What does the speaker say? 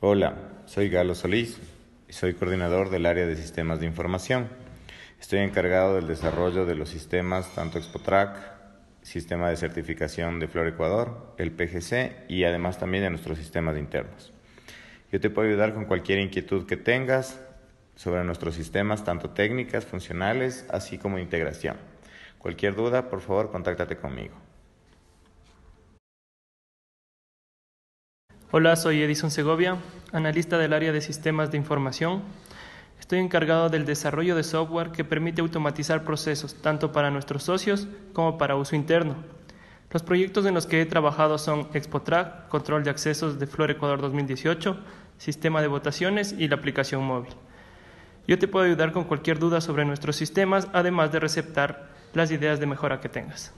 Hola, soy Galo Solís y soy coordinador del área de sistemas de información. Estoy encargado del desarrollo de los sistemas tanto Expotrack, sistema de certificación de Flor Ecuador, el PGC y además también de nuestros sistemas internos. Yo te puedo ayudar con cualquier inquietud que tengas sobre nuestros sistemas, tanto técnicas, funcionales, así como integración. Cualquier duda, por favor, contáctate conmigo. Hola, soy Edison Segovia, analista del área de sistemas de información. Estoy encargado del desarrollo de software que permite automatizar procesos tanto para nuestros socios como para uso interno. Los proyectos en los que he trabajado son ExpoTrack, control de accesos de Flor Ecuador 2018, sistema de votaciones y la aplicación móvil. Yo te puedo ayudar con cualquier duda sobre nuestros sistemas, además de receptar las ideas de mejora que tengas.